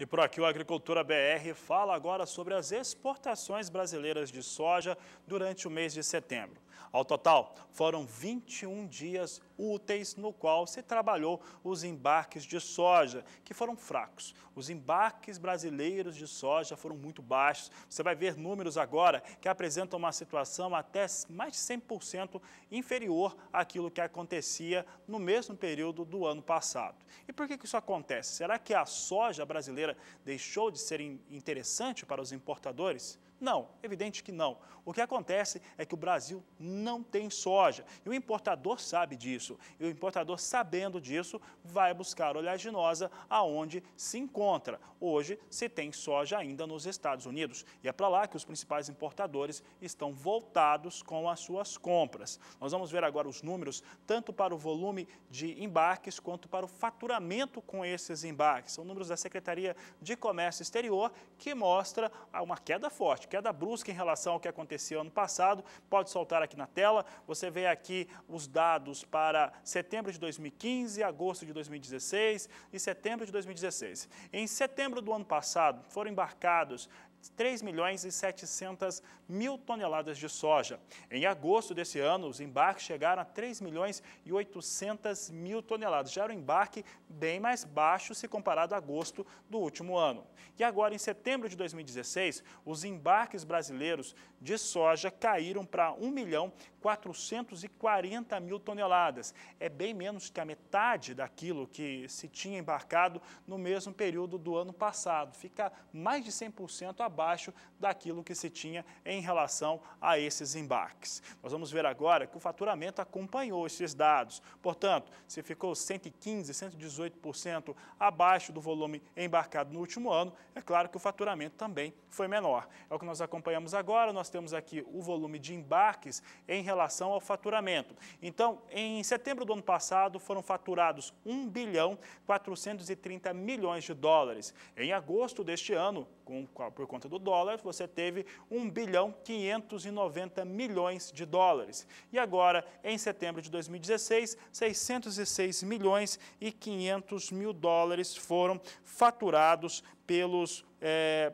E por aqui o Agricultura BR fala agora sobre as exportações brasileiras de soja durante o mês de setembro. Ao total, foram 21 dias úteis no qual se trabalhou os embarques de soja, que foram fracos. Os embarques brasileiros de soja foram muito baixos. Você vai ver números agora que apresentam uma situação até mais de 100% inferior àquilo que acontecia no mesmo período do ano passado. E por que isso acontece? Será que a soja brasileira deixou de ser interessante para os importadores? Não, evidente que não. O que acontece é que o Brasil não tem soja e o importador sabe disso. E o importador, sabendo disso, vai buscar oleaginosa aonde se encontra. Hoje se tem soja ainda nos Estados Unidos e é para lá que os principais importadores estão voltados com as suas compras. Nós vamos ver agora os números, tanto para o volume de embarques quanto para o faturamento com esses embarques. São números da Secretaria de Comércio Exterior que mostra uma queda forte queda brusca em relação ao que aconteceu ano passado. Pode soltar aqui na tela. Você vê aqui os dados para setembro de 2015, agosto de 2016 e setembro de 2016. Em setembro do ano passado, foram embarcados 3 milhões e 700 mil toneladas de soja. Em agosto desse ano, os embarques chegaram a 3 milhões e 800 mil toneladas. Já era um embarque bem mais baixo se comparado a agosto do último ano. E agora, em setembro de 2016, os embarques brasileiros de soja caíram para 1 milhão 440 mil toneladas. É bem menos que a metade daquilo que se tinha embarcado no mesmo período do ano passado. Fica mais de 100% abaixo abaixo daquilo que se tinha em relação a esses embarques. Nós vamos ver agora que o faturamento acompanhou esses dados. Portanto, se ficou 115, 118% abaixo do volume embarcado no último ano, é claro que o faturamento também foi menor. É o que nós acompanhamos agora. Nós temos aqui o volume de embarques em relação ao faturamento. Então, em setembro do ano passado, foram faturados 1 bilhão 430 milhões de dólares. Em agosto deste ano, com, por conta conta do dólar, você teve 1 bilhão 590 milhões de dólares. E agora, em setembro de 2016, 606 milhões e 500 mil dólares foram faturados pelos, é,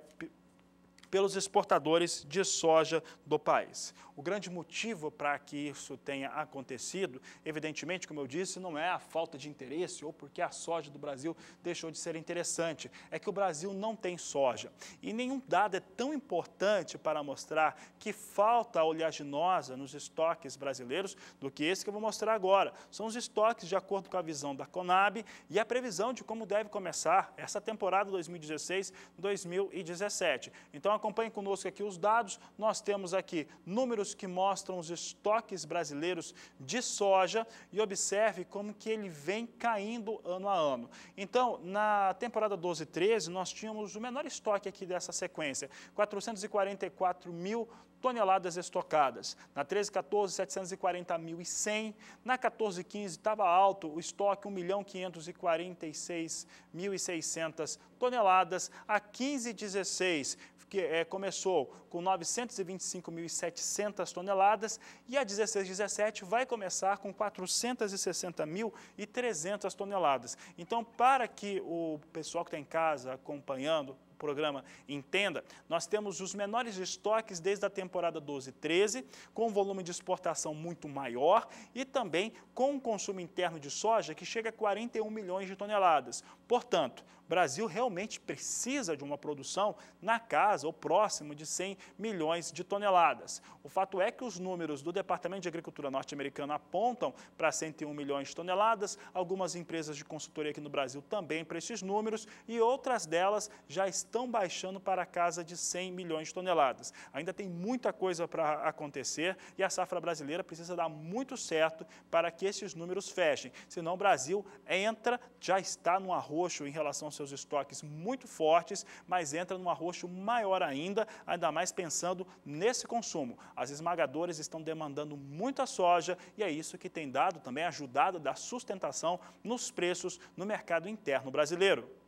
pelos exportadores de soja do país. O grande motivo para que isso tenha acontecido, evidentemente, como eu disse, não é a falta de interesse ou porque a soja do Brasil deixou de ser interessante, é que o Brasil não tem soja. E nenhum dado é tão importante para mostrar que falta oleaginosa nos estoques brasileiros do que esse que eu vou mostrar agora. São os estoques de acordo com a visão da Conab e a previsão de como deve começar essa temporada 2016-2017. Então, a acompanhe conosco aqui os dados. Nós temos aqui números que mostram os estoques brasileiros de soja e observe como que ele vem caindo ano a ano. Então, na temporada 12 13, nós tínhamos o menor estoque aqui dessa sequência, 444 mil toneladas estocadas. Na 13, 14, 740 mil e 100. Na 14, 15, estava alto o estoque, 1 milhão 546 mil e 600 toneladas. A 15, 16, que é, começou com 925.700 toneladas e a 1617 vai começar com 460.300 toneladas. Então, para que o pessoal que está em casa acompanhando programa Entenda, nós temos os menores estoques desde a temporada 12-13, com um volume de exportação muito maior e também com um consumo interno de soja que chega a 41 milhões de toneladas. Portanto, o Brasil realmente precisa de uma produção na casa ou próximo de 100 milhões de toneladas. O fato é que os números do Departamento de Agricultura norte-americano apontam para 101 milhões de toneladas, algumas empresas de consultoria aqui no Brasil também para esses números e outras delas já estão estão baixando para a casa de 100 milhões de toneladas. Ainda tem muita coisa para acontecer e a safra brasileira precisa dar muito certo para que esses números fechem. Senão o Brasil entra, já está no arroxo em relação aos seus estoques muito fortes, mas entra num arroxo maior ainda, ainda mais pensando nesse consumo. As esmagadoras estão demandando muita soja e é isso que tem dado também ajudado da sustentação nos preços no mercado interno brasileiro.